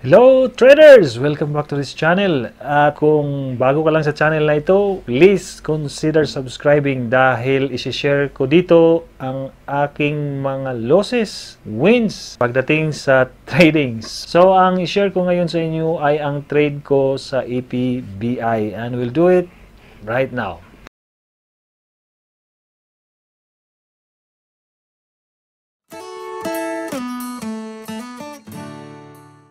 Hello traders! Welcome back to this channel. Uh, kung bago ka lang sa channel na ito, please consider subscribing dahil isishare ko dito ang aking mga losses, wins pagdating sa trading. So ang ishare ko ngayon sa inyo ay ang trade ko sa EPBI and we'll do it right now.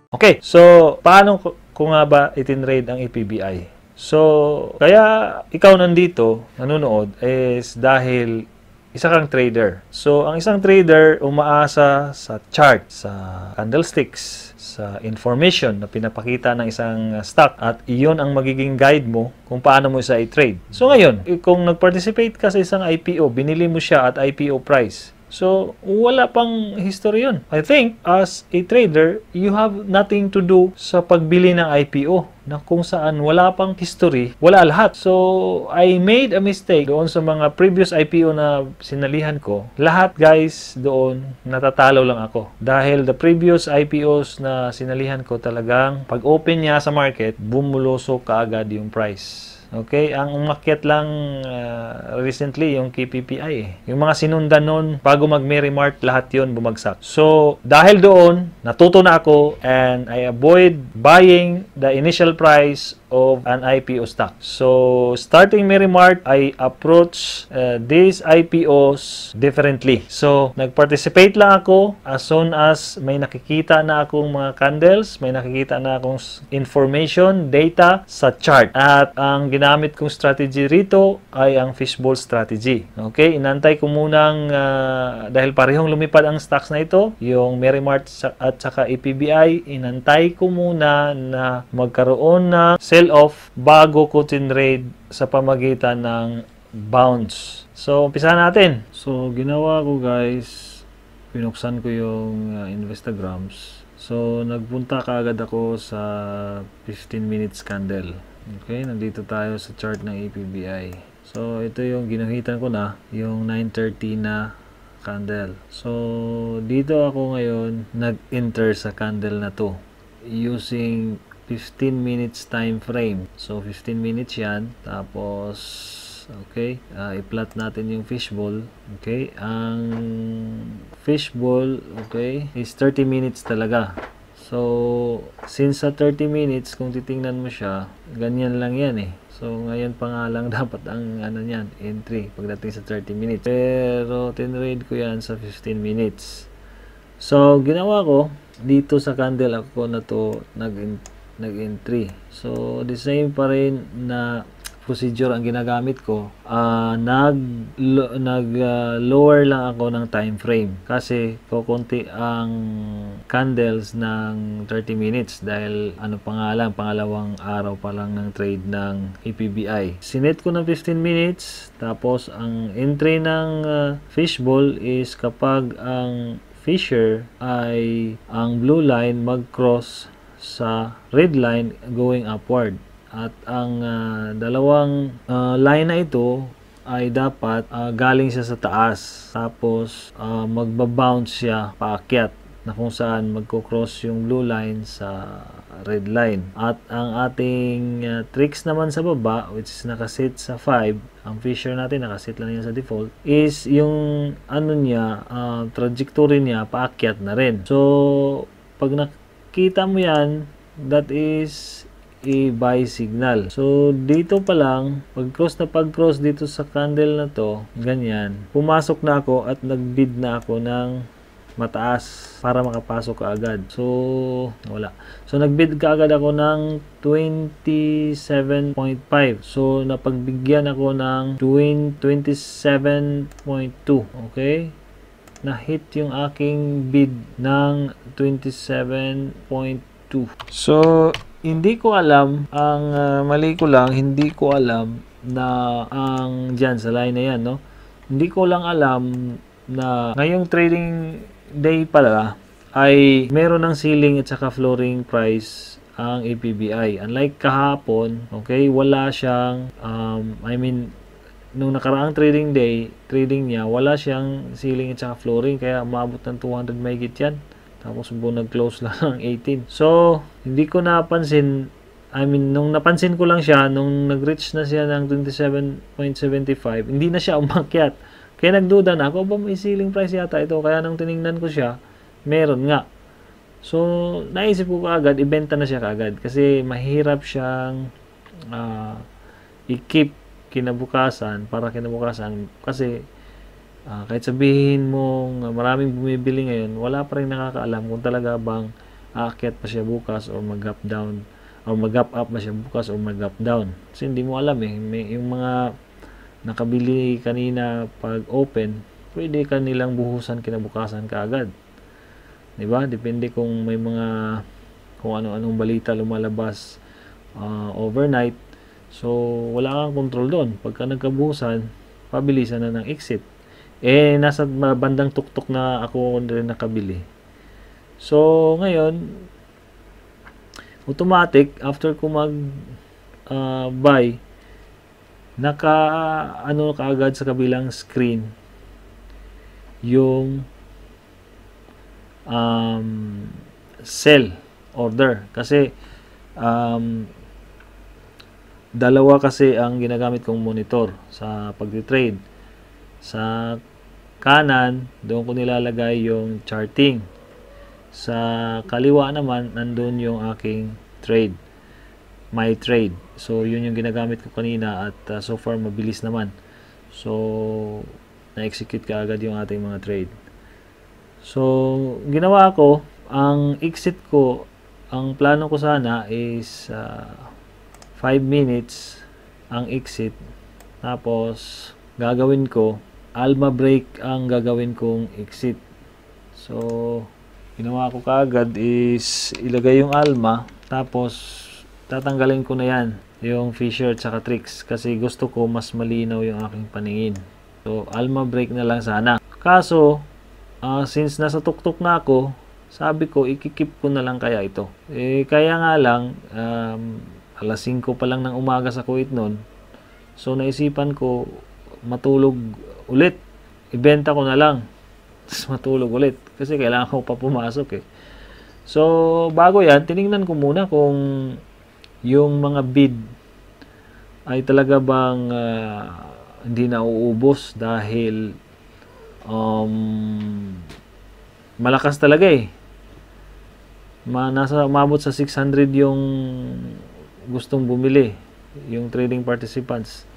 Okay, so paano kung nga ba itinrade ang EPBI? So, kaya ikaw nandito, nanonood, is dahil isa kang trader. So, ang isang trader umaasa sa chart, sa candlesticks, sa information na pinapakita ng isang stock at iyon ang magiging guide mo kung paano mo siya i-trade. So, ngayon, kung nag-participate ka sa isang IPO, binili mo siya at IPO price, So, wala pang history yun. I think, as a trader, you have nothing to do sa pagbili ng IPO na kung saan wala pang history, wala lahat. So, I made a mistake doon sa mga previous IPO na sinalihan ko. Lahat guys doon, natatalo lang ako. Dahil the previous IPOs na sinalihan ko talagang pag open niya sa market, bumuloso kaagad yung price. Okay, ang umakyat lang uh, recently yung KPPI. Yung mga sinundan noon, bago mag-Merrimart, lahat yon bumagsak. So, dahil doon, natuto na ako and I avoid buying the initial price of an IPO stock. So, starting my remark, I approach uh, these IPOs differently. So, nag-participate lang ako as soon as may nakikita na akong mga candles, may nakikita na akong information, data sa chart. At ang ginamit kong strategy rito ay ang fishbowl strategy. Okay, inantay ko munang uh, dahil parehong lumipad ang stocks na ito, yung Merrimart at saka APBI, inantay ko muna na magkaroon ng sell off bago ko tinrade sa pamagitan ng bounce. So, umpisa natin. So, ginawa ko guys, pinuksan ko yung uh, Investagrams. So, nagpunta kaagad ako sa 15 minutes candle. Okay, nandito tayo sa chart ng APBI. So, ito yung ginuhitan ko na, yung 9.30 na candle. So, dito ako ngayon nag-enter sa candle na to using 15 minutes time frame. So, 15 minutes yan. Tapos, okay, uh, i-plot natin yung fishbowl. Okay, ang fishbowl, okay, is 30 minutes talaga. So, since sa 30 minutes, kung titingnan mo siya, ganyan lang yan eh. So, ngayon pa nga lang dapat ang ano niyan, entry pagdating sa 30 minutes. Pero, tinrade ko yan sa 15 minutes. So, ginawa ko, dito sa candle ako na to, nag nag-entry. So, the same pa rin na procedure ang ginagamit ko, uh, nag lo, nag uh, lower lang ako ng time frame kasi kokonti ang candles ng 30 minutes dahil ano pa nga lang pangalawang araw pa lang ng trade ng EPBI. Sinet ko ng 15 minutes tapos ang entry ng uh, ah, fishball is kapag ang Fisher ay ang blue line mag-cross sa red line going upward. At ang uh, dalawang uh, line na ito ay dapat uh, galing siya sa taas tapos uh, magbabounce siya paakyat na kung saan magko-cross yung blue line sa red line. At ang ating uh, tricks naman sa baba which is nakasit sa 5, ang fissure natin nakasit lang yan sa default, is yung ano niya, uh, trajectory niya paakyat na rin. So, pag na kita mo yan, that is a buy signal. So, dito pa lang, pag-cross na pag-cross dito sa candle na to, ganyan, pumasok na ako at nag-bid na ako ng mataas para makapasok ka agad. So, wala. So, nag-bid ka agad ako ng 27.5. So, napagbigyan ako ng 27.2. Okay? na-hit yung aking bid ng 27.2. So, hindi ko alam, ang uh, mali ko lang, hindi ko alam na ang dyan sa line na yan, no? Hindi ko lang alam na ngayong trading day pala ay meron ng ceiling at saka flooring price ang APBI. Unlike kahapon, okay, wala siyang, um, I mean, nung nakaraang trading day, trading niya, wala siyang ceiling at saka flooring. Kaya umabot ng 200 mahigit yan. Tapos buo nag-close lang ang 18. So, hindi ko napansin. I mean, nung napansin ko lang siya, nung nag-reach na siya ng 27.75, hindi na siya umakyat. Kaya nagduda na ako, ba may ceiling price yata ito? Kaya nung tiningnan ko siya, meron nga. So, naisip ko kaagad, ibenta na siya kaagad. Kasi mahirap siyang uh, i-keep kinabukasan, para kinabukasan, kasi uh, kahit sabihin mong maraming bumibili ngayon, wala pa rin nakakaalam kung talaga bang aakyat pa siya bukas or mag-up down or mag-up up na siya bukas or mag-up down. Kasi hindi mo alam eh. May, yung mga nakabili kanina pag open, pwede kanilang buhusan kinabukasan kaagad. 'Di ba? Depende kung may mga kung ano-anong balita lumalabas uh, overnight So, wala kang control doon. Pagka nagkabuhusan, pabilisan na ng exit. Eh, nasa bandang tuktok na ako rin nakabili. So, ngayon, automatic, after ko mag uh, buy, naka, ano kaagad sa kabilang screen, yung um, sell order. Kasi, um, dalawa kasi ang ginagamit kong monitor sa pagtitrade. Sa kanan, doon ko nilalagay yung charting. Sa kaliwa naman, nandun yung aking trade. My trade. So, yun yung ginagamit ko kanina at uh, so far mabilis naman. So, na-execute ka agad yung ating mga trade. So, ginawa ko, ang exit ko, ang plano ko sana is uh, 5 minutes ang exit tapos gagawin ko alma break ang gagawin kong exit so ginawa ko kagad is ilagay yung alma tapos tatanggalin ko na yan yung fissure at tsaka tricks kasi gusto ko mas malinaw yung aking paningin so alma break na lang sana kaso uh, since nasa tuktok na ako sabi ko ikikip ko na lang kaya ito eh kaya nga lang um, alas 5 pa lang ng umaga sa Kuwait noon. So naisipan ko matulog ulit. Ibenta ko na lang. Tapos matulog ulit. Kasi kailangan ko pa pumasok eh. So bago yan, tiningnan ko muna kung yung mga bid ay talaga bang uh, hindi na uubos dahil um, malakas talaga eh. Ma, nasa, umabot sa 600 yung gustong bumili yung trading participants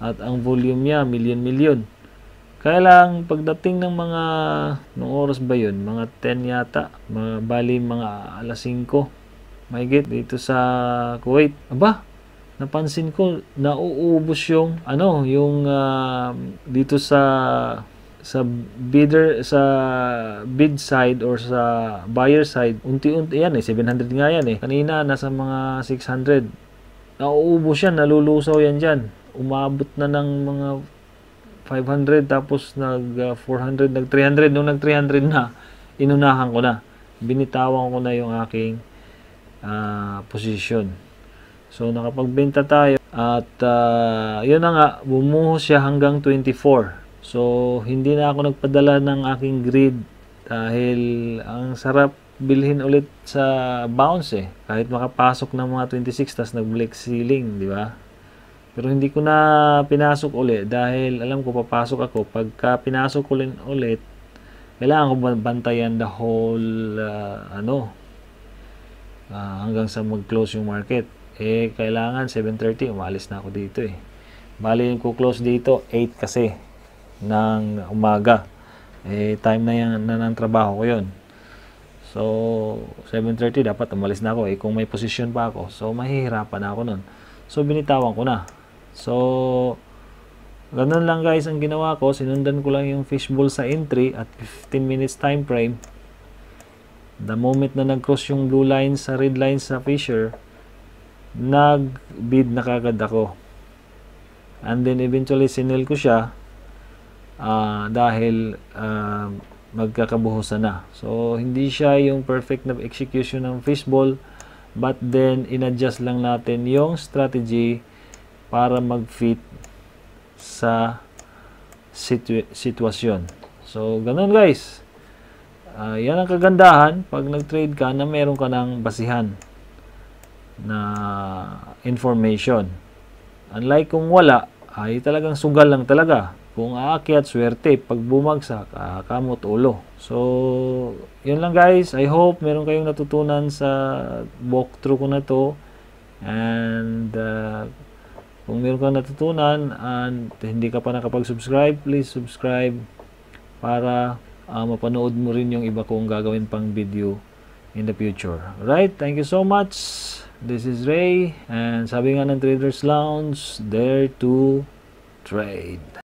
at ang volume niya million million kaya lang pagdating ng mga nung oras ba yun mga 10 yata mga, bali mga alas 5 may get dito sa Kuwait aba napansin ko nauubos yung ano yung uh, dito sa sa bidder sa bid side or sa buyer side unti-unti yan eh 700 nga yan eh kanina nasa mga 600 nauubos yan nalulusaw yan diyan umabot na ng mga 500 tapos nag 400 uh, nag 300 nung nag 300 na inunahan ko na binitawan ko na yung aking uh, position so nakapagbenta tayo at uh, yun na nga bumuhos siya hanggang 24 So, hindi na ako nagpadala ng aking grid dahil ang sarap bilhin ulit sa bounce eh. Kahit makapasok ng mga 26 tas nag-black ceiling, di ba? Pero hindi ko na pinasok ulit dahil alam ko papasok ako. Pagka pinasok ulit, ulit kailangan ko bantayan the whole uh, ano uh, hanggang sa mag-close yung market. Eh, kailangan 7.30 umalis na ako dito eh. Bali, ko close dito 8 kasi ng umaga. Eh, time na yan na ng trabaho ko yun. So, 7.30 dapat umalis na ako. Eh, kung may position pa ako. So, mahihirapan ako nun. So, binitawan ko na. So, ganun lang guys ang ginawa ko. Sinundan ko lang yung fishbowl sa entry at 15 minutes time frame. The moment na nag-cross yung blue line sa red line sa fisher, nag-bid na kagad ako. And then eventually sinil ko siya uh, dahil uh, magkakabuhusan na. So, hindi siya yung perfect na execution ng fishball but then inadjust lang natin yung strategy para mag-fit sa situ sitwasyon. So, ganun guys. Uh, yan ang kagandahan pag nag-trade ka na meron ka ng basihan na information. Unlike kung wala, ay talagang sugal lang talaga kung aakyat swerte pag bumagsak ah, kamot ulo so yun lang guys I hope meron kayong natutunan sa walkthrough ko na to and uh, kung meron kang natutunan and hindi ka pa nakapag-subscribe please subscribe para uh, mapanood mo rin yung iba kong gagawin pang video in the future. Right? Thank you so much. This is Ray and sabi nga ng Traders Lounge, there to trade.